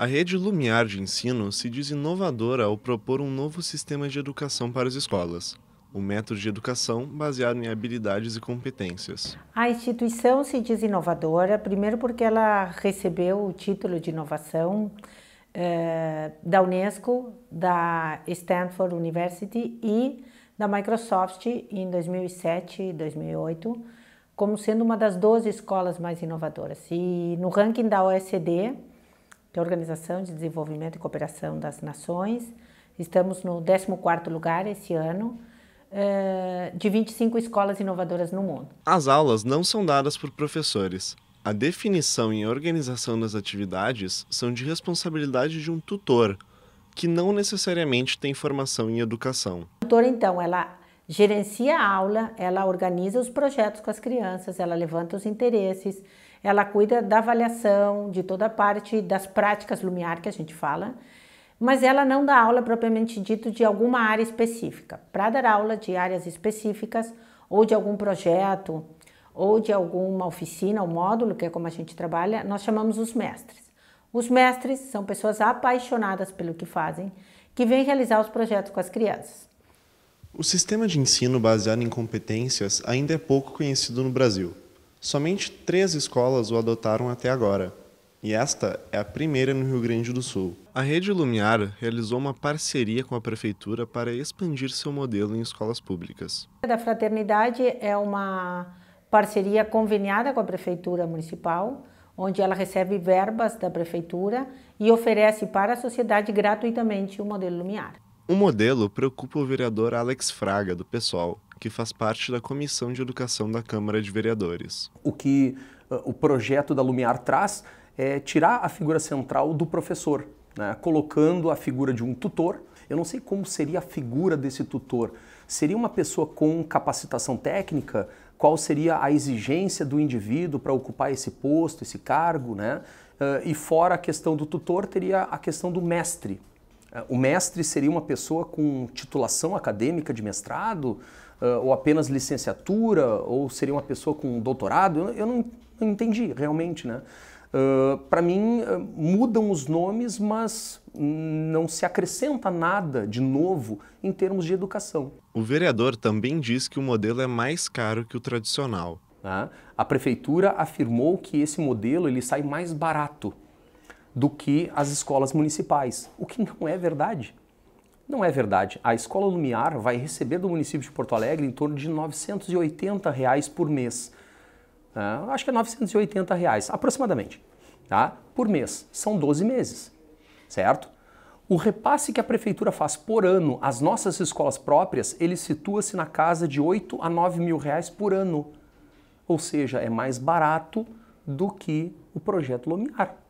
A rede Lumiar de ensino se diz inovadora ao propor um novo sistema de educação para as escolas, o método de educação baseado em habilidades e competências. A instituição se diz inovadora, primeiro porque ela recebeu o título de inovação eh, da Unesco, da Stanford University e da Microsoft em 2007 e 2008, como sendo uma das 12 escolas mais inovadoras. E no ranking da OECD, da é Organização de Desenvolvimento e Cooperação das Nações. Estamos no 14º lugar esse ano, eh, de 25 escolas inovadoras no mundo. As aulas não são dadas por professores. A definição e organização das atividades são de responsabilidade de um tutor, que não necessariamente tem formação em educação. A tutora, então, ela gerencia a aula, ela organiza os projetos com as crianças, ela levanta os interesses, ela cuida da avaliação, de toda a parte das práticas lumiar que a gente fala, mas ela não dá aula propriamente dito de alguma área específica. Para dar aula de áreas específicas ou de algum projeto ou de alguma oficina ou módulo, que é como a gente trabalha, nós chamamos os mestres. Os mestres são pessoas apaixonadas pelo que fazem, que vêm realizar os projetos com as crianças. O sistema de ensino baseado em competências ainda é pouco conhecido no Brasil. Somente três escolas o adotaram até agora, e esta é a primeira no Rio Grande do Sul. A Rede Lumiar realizou uma parceria com a Prefeitura para expandir seu modelo em escolas públicas. A da Fraternidade é uma parceria conveniada com a Prefeitura Municipal, onde ela recebe verbas da Prefeitura e oferece para a sociedade gratuitamente o modelo Lumiar. Um modelo preocupa o vereador Alex Fraga, do PSOL, que faz parte da Comissão de Educação da Câmara de Vereadores. O que uh, o projeto da Lumiar traz é tirar a figura central do professor, né? colocando a figura de um tutor. Eu não sei como seria a figura desse tutor. Seria uma pessoa com capacitação técnica? Qual seria a exigência do indivíduo para ocupar esse posto, esse cargo? Né? Uh, e fora a questão do tutor, teria a questão do mestre, o mestre seria uma pessoa com titulação acadêmica de mestrado, eh, ou apenas licenciatura, ou seria uma pessoa com doutorado? Eu não, entendi realmente, né? Eh, Para mim, eh, mudam os nomes, mas não se acrescenta nada de novo em termos de educação. O vereador também diz que o modelo é mais caro que o tradicional. Né? A prefeitura afirmou que esse modelo ele sai mais barato do que as escolas municipais, o que não é verdade. Não é verdade. A Escola Lumiar vai receber do município de Porto Alegre em torno de R$ 980 reais por mês. Uh, acho que é 980 reais, aproximadamente, tá? por mês. São 12 meses, certo? O repasse que a prefeitura faz por ano às nossas escolas próprias, ele situa-se na casa de 8 a 9 mil reais por ano. Ou seja, é mais barato do que o projeto Lumiar.